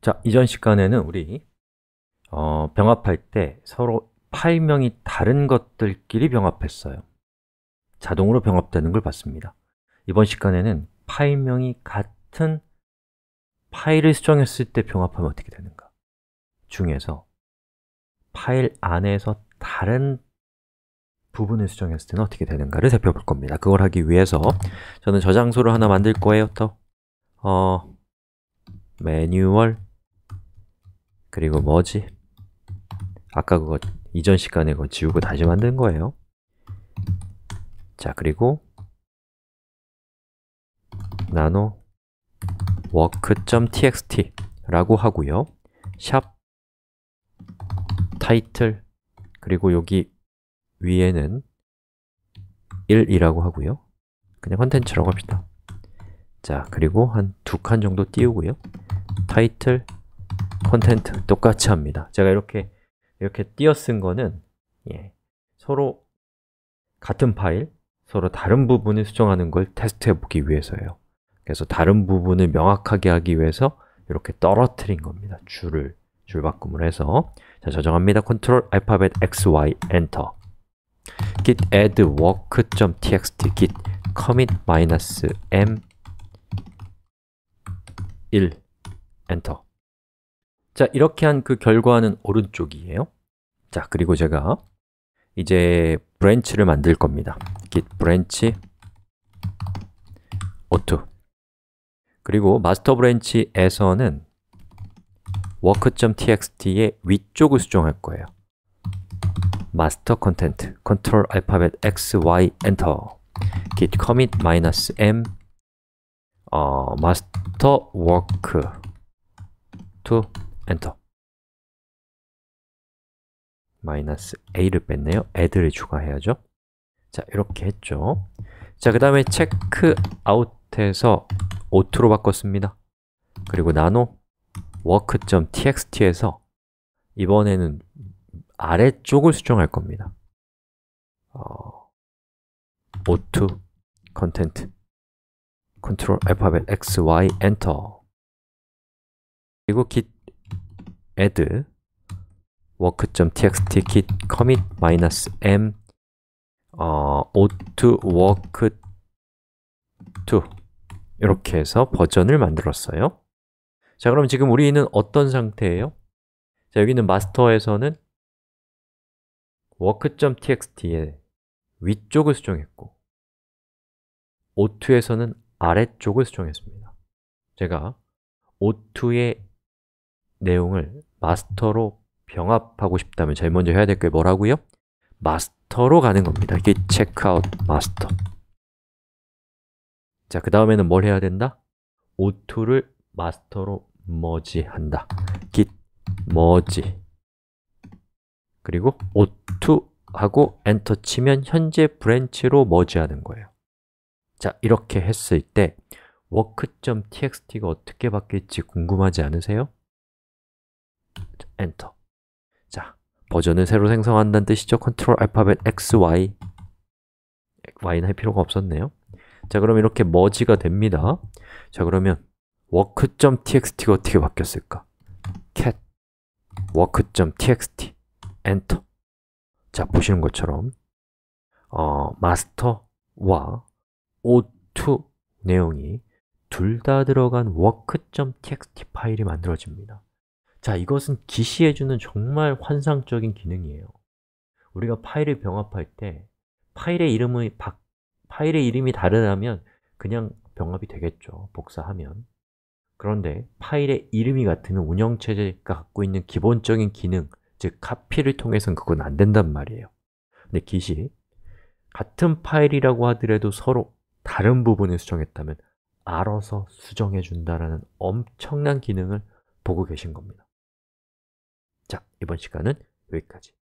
자, 이전 시간에는 우리 어, 병합할 때 서로 파일명이 다른 것들끼리 병합했어요 자동으로 병합되는 걸 봤습니다 이번 시간에는 파일명이 같은 파일을 수정했을 때 병합하면 어떻게 되는가 중에서 파일 안에서 다른 부분을 수정했을 때는 어떻게 되는가를 살펴볼 겁니다 그걸 하기 위해서 저는 저장소를 하나 만들 거예요 또 어, 매뉴얼 그리고 뭐지? 아까 그거 이전 시간에 그거 지우고 다시 만든 거예요 자 그리고 나노 work.txt 라고 하고요 샵 title 그리고 여기 위에는 1이라고 하고요 그냥 컨텐츠라고 합시다 자 그리고 한 두 칸 정도 띄우고요 title 콘텐트 똑같이 합니다. 제가 이렇게 이렇게 띄어쓴 거는 예, 서로 같은 파일, 서로 다른 부분을 수정하는 걸 테스트해 보기 위해서예요. 그래서 다른 부분을 명확하게 하기 위해서 이렇게 떨어뜨린 겁니다. 줄을 줄 바꿈을 해서 자, 저장합니다. 컨트롤 알파벳 x, y, 엔터 git add work.txt git commit m 1 엔터 자, 이렇게 한 그 결과는 오른쪽이에요 자, 그리고 제가 이제 브랜치를 만들 겁니다 git branch auto 그리고 마스터 브랜치에서는 work.txt의 위쪽을 수정할 거예요 마스터 컨텐트 컨트롤 알파벳 x, y, 엔터 git commit -m 어, master work to 엔터 마이너스 a를 뺐네요 add를 추가해야죠 자, 이렇게 했죠 자, 그 다음에 체크 아웃에서 out로 바꿨습니다 그리고 나노 work.txt에서 이번에는 아래쪽을 수정할 겁니다 어, out 컨텐트 컨트롤 알파벳 x, y, 엔터 그리고 git add work.txt git commit -m 어, auto work 2 이렇게 해서 버전을 만들었어요. 자, 그럼 지금 우리는 어떤 상태예요? 자, 여기는 마스터에서는 work.txt의 위쪽을 수정했고 o2에서는 아래쪽을 수정했습니다. 제가 o2의 내용을 마스터로 병합하고 싶다면 제일 먼저 해야 될 게 뭐라고요? 마스터로 가는 겁니다. 이게 c h e c k o u 자, 그 다음에는 뭘 해야 된다? 오토를 마스터로 머지한다. git 머지. 그리고 오토 하고 엔터 치면 현재 브랜치로 머지하는 거예요. 자, 이렇게 했을 때 work.txt가 어떻게 바뀔지 궁금하지 않으세요? 엔터 자, 버전을 새로 생성한다는 뜻이죠 컨트롤 알파벳 X, Y Y는 할 필요가 없었네요 자, 그럼 이렇게 머지가 됩니다 자, 그러면 work.txt가 어떻게 바뀌었을까? cat work.txt 엔터 자, 보시는 것처럼 어, 마스터와 o2 내용이 둘 다 들어간 work.txt 파일이 만들어집니다 자, 이것은 기시해주는 정말 환상적인 기능이에요. 우리가 파일을 병합할 때 파일의 이름이 바, 파일의 이름이 다르다면 그냥 병합이 되겠죠, 복사하면. 그런데 파일의 이름이 같으면 운영체제가 갖고 있는 기본적인 기능, 즉 카피를 통해서는 그건 안 된단 말이에요. 근데 기시, 같은 파일이라고 하더라도 서로 다른 부분을 수정했다면 알아서 수정해준다는 엄청난 기능을 보고 계신 겁니다. 자, 이번 시간은 여기까지.